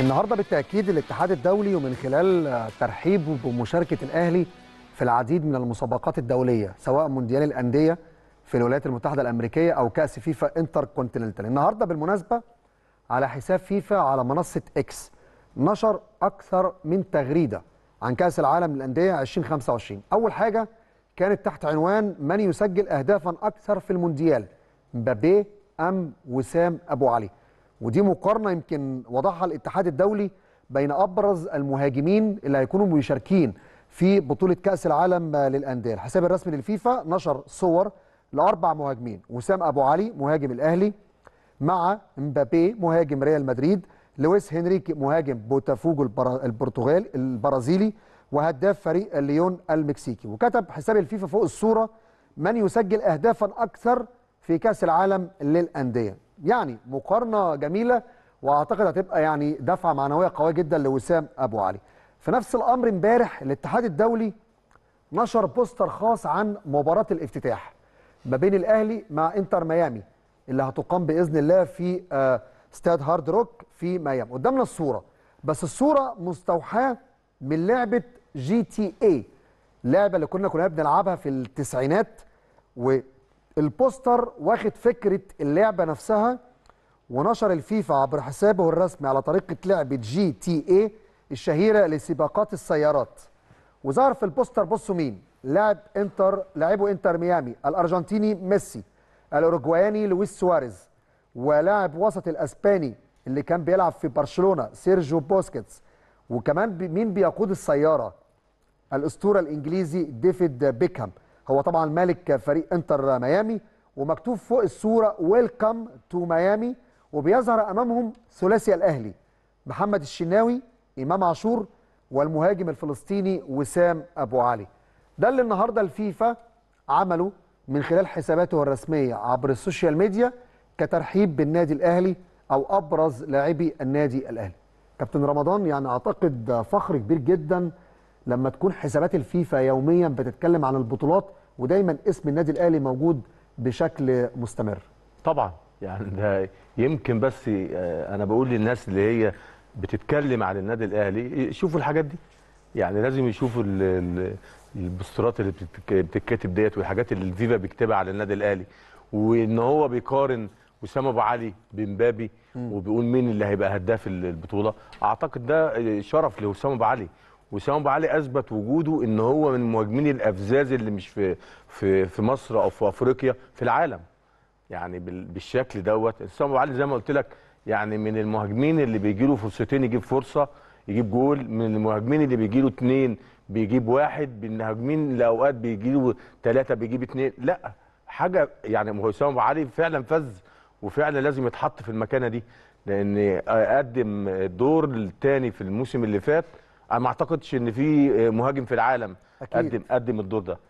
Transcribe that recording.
النهارده بالتاكيد الاتحاد الدولي ومن خلال ترحيبه بمشاركه الاهلي في العديد من المسابقات الدوليه سواء مونديال الانديه في الولايات المتحده الامريكيه او كاس فيفا انتر كونتيننتال النهارده بالمناسبه على حساب فيفا على منصه اكس نشر اكثر من تغريده عن كاس العالم للانديه 2025 اول حاجه كانت تحت عنوان من يسجل اهدافا اكثر في المونديال مبابي ام وسام ابو علي ودي مقارنه يمكن وضعها الاتحاد الدولي بين ابرز المهاجمين اللي هيكونوا مشاركين في بطوله كاس العالم للانديه الحساب الرسمي للفيفا نشر صور لاربع مهاجمين وسام ابو علي مهاجم الاهلي مع مبابي مهاجم ريال مدريد لويس هنريكي مهاجم بوتافوجو البرتغال البرازيلي وهداف فريق ليون المكسيكي وكتب حساب الفيفا فوق الصوره من يسجل اهدافا اكثر في كاس العالم للانديه يعني مقارنه جميله واعتقد هتبقى يعني دفعه معنويه قويه جدا لوسام ابو علي في نفس الامر امبارح الاتحاد الدولي نشر بوستر خاص عن مباراه الافتتاح ما بين الاهلي مع انتر ميامي اللي هتقام باذن الله في آه، استاد هارد روك في ميامي قدامنا الصوره بس الصوره مستوحاه من لعبه جي تي اي لعبه اللي كنا كنا بنلعبها في التسعينات و البوستر واخد فكره اللعبه نفسها ونشر الفيفا عبر حسابه الرسمي على طريقه لعبه جي تي اي الشهيره لسباقات السيارات وظهر في البوستر بصوا مين لاعب انتر لاعبه انتر ميامي الارجنتيني ميسي الاوروجواياني لويس سواريز ولاعب وسط الاسباني اللي كان بيلعب في برشلونه سيرجيو بوسكيتس وكمان مين بيقود السياره الاسطوره الانجليزي ديفيد بيكهام هو طبعا مالك فريق انتر ميامي ومكتوب فوق الصوره ويلكم تو ميامي وبيظهر امامهم ثلاثي الاهلي محمد الشناوي امام عاشور والمهاجم الفلسطيني وسام ابو علي ده اللي النهارده الفيفا عمله من خلال حساباته الرسميه عبر السوشيال ميديا كترحيب بالنادي الاهلي او ابرز لاعبي النادي الاهلي كابتن رمضان يعني اعتقد فخر كبير جدا لما تكون حسابات الفيفا يوميا بتتكلم عن البطولات ودايما اسم النادي الاهلي موجود بشكل مستمر طبعا يعني ده يمكن بس آه، انا بقول للناس اللي هي بتتكلم عن النادي الاهلي شوفوا الحاجات دي يعني لازم يشوفوا البوسترات اللي بتتكتب ديت والحاجات اللي الفيفا بيكتبها على النادي الاهلي وان هو بيقارن وسام ابو علي بمبابي وبيقول مين اللي هيبقى هداف البطوله اعتقد ده شرف لوسام ابو علي وسام ابو علي اثبت وجوده ان هو من المهاجمين الافذاذ اللي مش في في في مصر او في افريقيا في العالم يعني بالشكل دوت سام ابو علي زي ما قلت لك يعني من المهاجمين اللي بيجي له فرصتين يجيب فرصه يجيب جول من المهاجمين اللي بيجي له اثنين بيجيب واحد من المهاجمين لاوقات بيجي له ثلاثه بيجيب اثنين لا حاجه يعني سام ابو علي فعلا فز وفعلا لازم يتحط في المكانه دي لان قدم دور الثاني في الموسم اللي فات ما اعتقدش ان في مهاجم في العالم أكيد. قدم قدم الدور ده